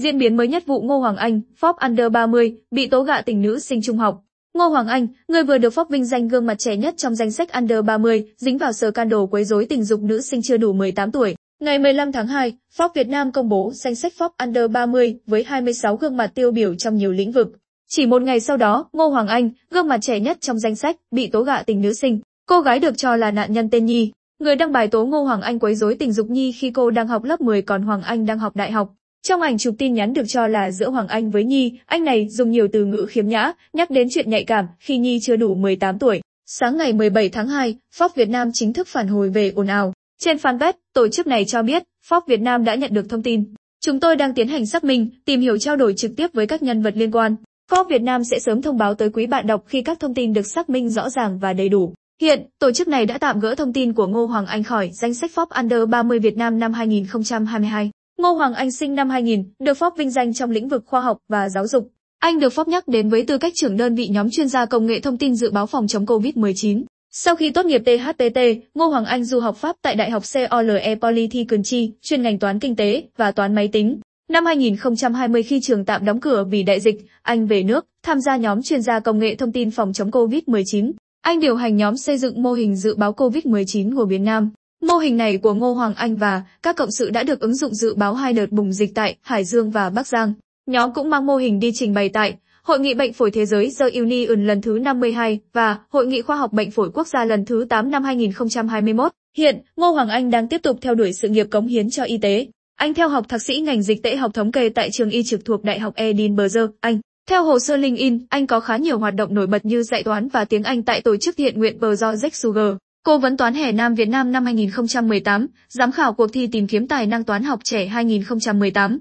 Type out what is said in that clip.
Diễn biến mới nhất vụ Ngô Hoàng Anh, Forbes Under 30, bị tố gạ tình nữ sinh trung học. Ngô Hoàng Anh, người vừa được Forbes vinh danh gương mặt trẻ nhất trong danh sách Under 30, dính vào can đồ quấy rối tình dục nữ sinh chưa đủ 18 tuổi. Ngày 15 tháng 2, Forbes Việt Nam công bố danh sách Forbes Under 30 với 26 gương mặt tiêu biểu trong nhiều lĩnh vực. Chỉ một ngày sau đó, Ngô Hoàng Anh, gương mặt trẻ nhất trong danh sách, bị tố gạ tình nữ sinh. Cô gái được cho là nạn nhân tên Nhi. Người đăng bài tố Ngô Hoàng Anh quấy rối tình dục Nhi khi cô đang học lớp 10 còn Hoàng Anh đang học đại học. Trong ảnh chụp tin nhắn được cho là giữa Hoàng Anh với Nhi, anh này dùng nhiều từ ngữ khiếm nhã, nhắc đến chuyện nhạy cảm khi Nhi chưa đủ 18 tuổi. Sáng ngày 17 tháng 2, Fox Việt Nam chính thức phản hồi về ồn ào. Trên fanpage, tổ chức này cho biết, Fox Việt Nam đã nhận được thông tin. Chúng tôi đang tiến hành xác minh, tìm hiểu trao đổi trực tiếp với các nhân vật liên quan. Fox Việt Nam sẽ sớm thông báo tới quý bạn đọc khi các thông tin được xác minh rõ ràng và đầy đủ. Hiện, tổ chức này đã tạm gỡ thông tin của Ngô Hoàng Anh khỏi danh sách Forbes Under 30 Việt Nam năm 2022. Ngô Hoàng Anh sinh năm 2000, được Forbes vinh danh trong lĩnh vực khoa học và giáo dục. Anh được Forbes nhắc đến với tư cách trưởng đơn vị nhóm chuyên gia công nghệ thông tin dự báo phòng chống COVID-19. Sau khi tốt nghiệp THPT, Ngô Hoàng Anh du học Pháp tại Đại học COLE Polytechnique, chuyên ngành toán kinh tế và toán máy tính. Năm 2020 khi trường tạm đóng cửa vì đại dịch, anh về nước, tham gia nhóm chuyên gia công nghệ thông tin phòng chống COVID-19. Anh điều hành nhóm xây dựng mô hình dự báo COVID-19 của Việt Nam. Mô hình này của Ngô Hoàng Anh và các cộng sự đã được ứng dụng dự báo hai đợt bùng dịch tại Hải Dương và Bắc Giang. Nhóm cũng mang mô hình đi trình bày tại Hội nghị bệnh phổi thế giới The Union lần thứ 52 và Hội nghị khoa học bệnh phổi quốc gia lần thứ 8 năm 2021. Hiện, Ngô Hoàng Anh đang tiếp tục theo đuổi sự nghiệp cống hiến cho y tế. Anh theo học thạc sĩ ngành dịch tễ học thống kê tại trường y trực thuộc Đại học Edinburgh, Anh. Theo hồ sơ LinkedIn, anh có khá nhiều hoạt động nổi bật như dạy toán và tiếng Anh tại tổ chức thiện nguyện Bờ do Jack Sugar. Cô vấn toán hè Nam Việt Nam năm 2018, giám khảo cuộc thi tìm kiếm tài năng toán học trẻ 2018.